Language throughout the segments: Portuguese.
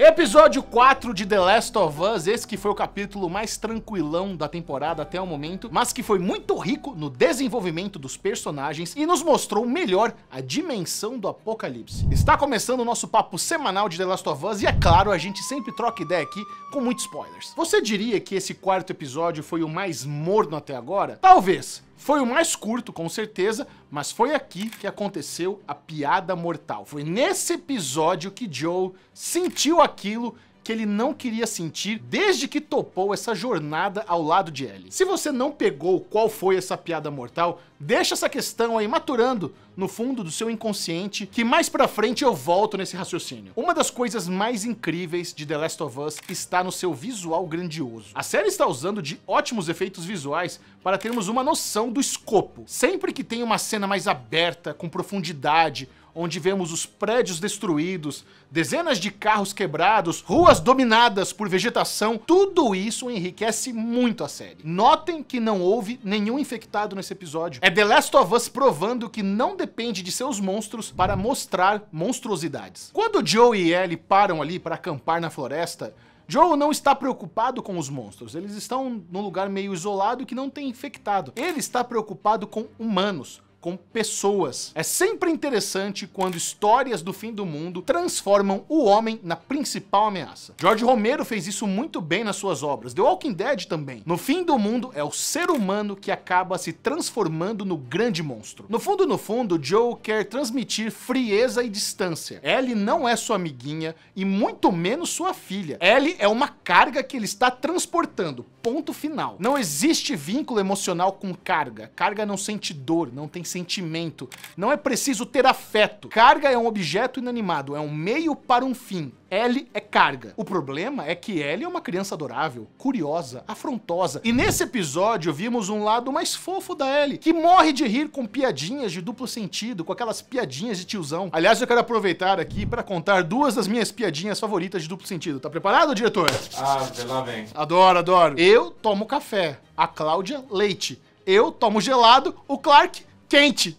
Episódio 4 de The Last of Us, esse que foi o capítulo mais tranquilão da temporada até o momento, mas que foi muito rico no desenvolvimento dos personagens e nos mostrou melhor a dimensão do apocalipse. Está começando o nosso papo semanal de The Last of Us e é claro, a gente sempre troca ideia aqui com muitos spoilers. Você diria que esse quarto episódio foi o mais morno até agora? Talvez, foi o mais curto, com certeza, mas foi aqui que aconteceu a piada mortal. Foi nesse episódio que Joe sentiu aquilo que ele não queria sentir desde que topou essa jornada ao lado de Ellie. Se você não pegou qual foi essa piada mortal, deixa essa questão aí maturando no fundo do seu inconsciente, que mais pra frente eu volto nesse raciocínio. Uma das coisas mais incríveis de The Last of Us está no seu visual grandioso. A série está usando de ótimos efeitos visuais para termos uma noção do escopo. Sempre que tem uma cena mais aberta, com profundidade, onde vemos os prédios destruídos, dezenas de carros quebrados, ruas dominadas por vegetação, tudo isso enriquece muito a série. Notem que não houve nenhum infectado nesse episódio. É The Last of Us provando que não depende de seus monstros para mostrar monstruosidades. Quando Joe e Ellie param ali para acampar na floresta, Joe não está preocupado com os monstros, eles estão num lugar meio isolado que não tem infectado. Ele está preocupado com humanos, com pessoas. É sempre interessante quando histórias do fim do mundo transformam o homem na principal ameaça. George Romero fez isso muito bem nas suas obras, The Walking Dead também. No fim do mundo é o ser humano que acaba se transformando no grande monstro. No fundo, no fundo, Joe quer transmitir frieza e distância. Ellie não é sua amiguinha e muito menos sua filha. Ellie é uma carga que ele está transportando, ponto final. Não existe vínculo emocional com carga. Carga não sente dor, não tem sentimento. Não é preciso ter afeto. Carga é um objeto inanimado, é um meio para um fim. Ellie é carga. O problema é que Ellie é uma criança adorável, curiosa, afrontosa. E nesse episódio vimos um lado mais fofo da Ellie, que morre de rir com piadinhas de duplo sentido, com aquelas piadinhas de tiozão. Aliás, eu quero aproveitar aqui para contar duas das minhas piadinhas favoritas de duplo sentido. Tá preparado, diretor? Ah, lá vem. Adoro, adoro. Eu tomo café, a Cláudia leite. Eu tomo gelado, o Clark Quente.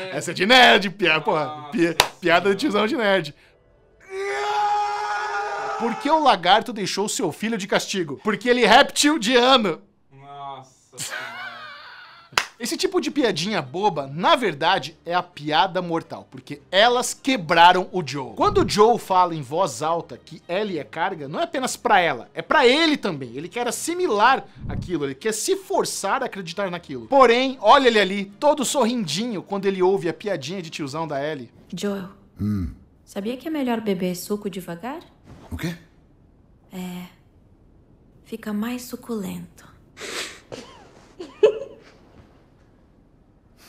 É. Essa é de nerd, piada, porra, pi, piada de tiozão de nerd. Por que o lagarto deixou seu filho de castigo? Porque ele é reptil de ano. Nossa. Esse tipo de piadinha boba, na verdade, é a piada mortal, porque elas quebraram o Joe. Quando o Joe fala em voz alta que Ellie é carga, não é apenas para ela, é para ele também. Ele quer assimilar aquilo, ele quer se forçar a acreditar naquilo. Porém, olha ele ali, todo sorrindinho, quando ele ouve a piadinha de tiozão da Ellie. Joe. Hum. Sabia que é melhor beber suco devagar? O quê? É. Fica mais suculento.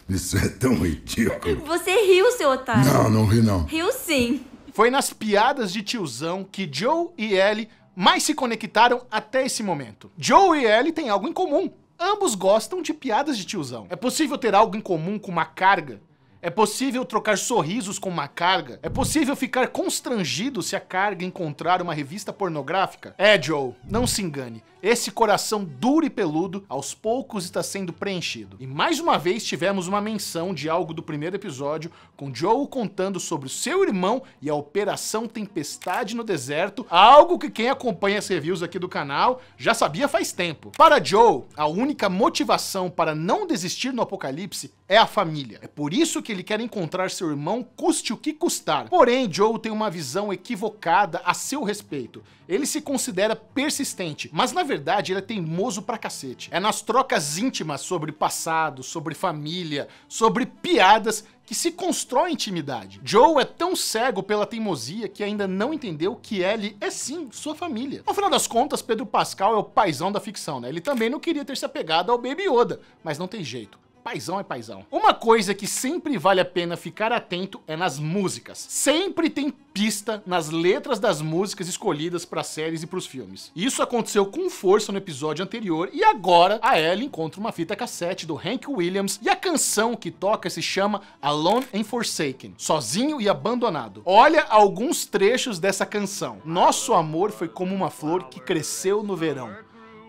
Isso é tão ridículo. Você riu, seu otário. Não, não ri não. Riu sim. Foi nas piadas de tiozão que Joe e Ellie mais se conectaram até esse momento. Joe e Ellie têm algo em comum. Ambos gostam de piadas de tiozão. É possível ter algo em comum com uma carga? É possível trocar sorrisos com uma carga? É possível ficar constrangido se a carga encontrar uma revista pornográfica? É, Joe, não se engane. Esse coração duro e peludo, aos poucos está sendo preenchido. E mais uma vez tivemos uma menção de algo do primeiro episódio, com Joe contando sobre o seu irmão e a Operação Tempestade no Deserto, algo que quem acompanha as reviews aqui do canal já sabia faz tempo. Para Joe, a única motivação para não desistir no apocalipse é a família. É por isso que ele quer encontrar seu irmão, custe o que custar. Porém, Joe tem uma visão equivocada a seu respeito. Ele se considera persistente, mas na verdade verdade, ele é teimoso pra cacete. É nas trocas íntimas sobre passado, sobre família, sobre piadas que se constrói intimidade. Joe é tão cego pela teimosia que ainda não entendeu que Ellie é sim sua família. No final das contas, Pedro Pascal é o paizão da ficção, né? Ele também não queria ter se apegado ao Baby Yoda, mas não tem jeito paizão é paizão. Uma coisa que sempre vale a pena ficar atento é nas músicas. Sempre tem pista nas letras das músicas escolhidas para séries e para os filmes. Isso aconteceu com força no episódio anterior e agora a Ellie encontra uma fita cassete do Hank Williams e a canção que toca se chama Alone and Forsaken, sozinho e abandonado. Olha alguns trechos dessa canção. Nosso amor foi como uma flor que cresceu no verão.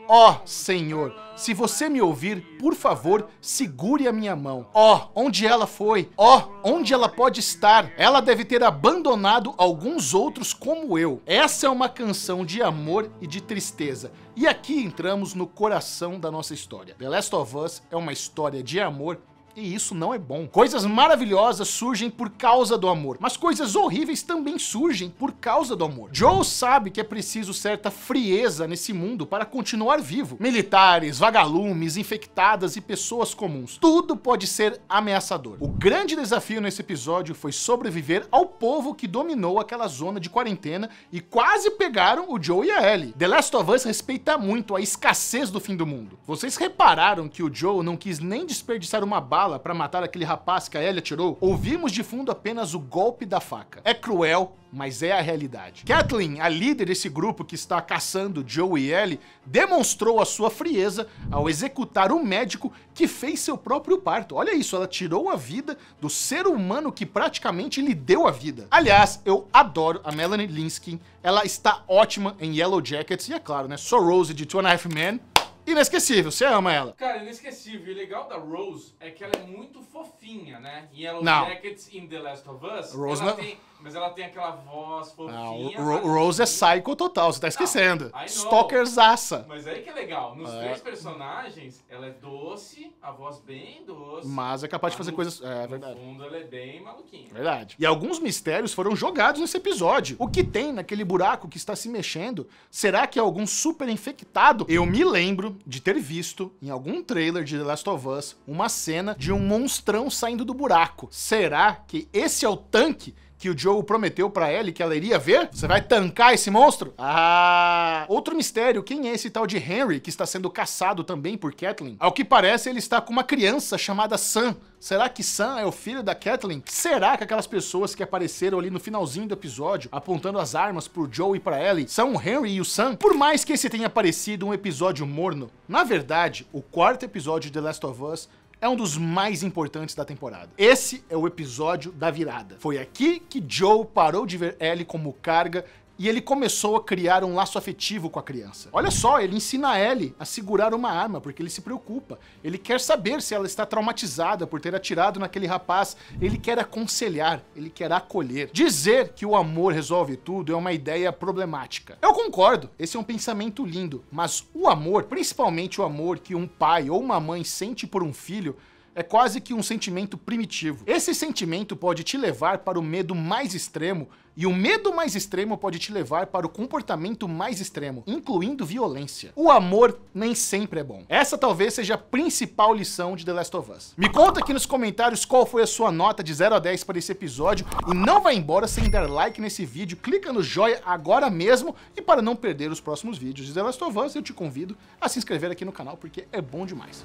Ó oh, Senhor, se você me ouvir, por favor, segure a minha mão. Ó, oh, onde ela foi? Ó, oh, onde ela pode estar? Ela deve ter abandonado alguns outros como eu. Essa é uma canção de amor e de tristeza. E aqui entramos no coração da nossa história. The Last of Us é uma história de amor e isso não é bom. Coisas maravilhosas surgem por causa do amor, mas coisas horríveis também surgem por causa do amor. Joe sabe que é preciso certa frieza nesse mundo para continuar vivo. Militares, vagalumes, infectadas e pessoas comuns. Tudo pode ser ameaçador. O grande desafio nesse episódio foi sobreviver ao povo que dominou aquela zona de quarentena e quase pegaram o Joe e a Ellie. The Last of Us respeita muito a escassez do fim do mundo. Vocês repararam que o Joe não quis nem desperdiçar uma bala bala para matar aquele rapaz que a Ellie atirou, ouvimos de fundo apenas o golpe da faca. É cruel, mas é a realidade. Kathleen, a líder desse grupo que está caçando Joe e Ellie, demonstrou a sua frieza ao executar o um médico que fez seu próprio parto. Olha isso, ela tirou a vida do ser humano que praticamente lhe deu a vida. Aliás, eu adoro a Melanie Linsky, ela está ótima em Yellow Jackets e é claro, né, Rose de Two and a Half Men, Inesquecível, você ama ela. Cara, inesquecível. E o legal da Rose é que ela é muito fofinha, né? E ela Jackets in The Last of Us, Rose ela não... tem mas ela tem aquela voz ah, fofinha. Não, o Ro tá Rose é psycho total, você tá esquecendo. Ah, Stalkerzaça. Mas aí que é legal. Nos é. três personagens, ela é doce, a voz bem doce. Mas é capaz de fazer no, coisas. É, é verdade. No fundo, ela é bem maluquinha. Verdade. E alguns mistérios foram jogados nesse episódio. O que tem naquele buraco que está se mexendo? Será que é algum super infectado? Eu me lembro de ter visto em algum trailer de The Last of Us uma cena de um monstrão saindo do buraco. Será que esse é o tanque? que o Joe prometeu para Ellie que ela iria ver? Você vai tancar esse monstro? Ah! Outro mistério, quem é esse tal de Henry que está sendo caçado também por Kathleen? Ao que parece, ele está com uma criança chamada Sam. Será que Sam é o filho da Kathleen? Será que aquelas pessoas que apareceram ali no finalzinho do episódio, apontando as armas pro Joe e pra Ellie, são o Henry e o Sam? Por mais que esse tenha parecido um episódio morno, na verdade, o quarto episódio de The Last of Us é um dos mais importantes da temporada. Esse é o episódio da virada. Foi aqui que Joe parou de ver Ellie como carga e ele começou a criar um laço afetivo com a criança. Olha só, ele ensina a Ellie a segurar uma arma, porque ele se preocupa. Ele quer saber se ela está traumatizada por ter atirado naquele rapaz. Ele quer aconselhar, ele quer acolher. Dizer que o amor resolve tudo é uma ideia problemática. Eu concordo, esse é um pensamento lindo, mas o amor, principalmente o amor que um pai ou uma mãe sente por um filho, é quase que um sentimento primitivo. Esse sentimento pode te levar para o medo mais extremo e o medo mais extremo pode te levar para o comportamento mais extremo, incluindo violência. O amor nem sempre é bom. Essa talvez seja a principal lição de The Last of Us. Me conta aqui nos comentários qual foi a sua nota de 0 a 10 para esse episódio e não vai embora sem dar like nesse vídeo, clica no joia agora mesmo e para não perder os próximos vídeos de The Last of Us, eu te convido a se inscrever aqui no canal porque é bom demais.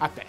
Até!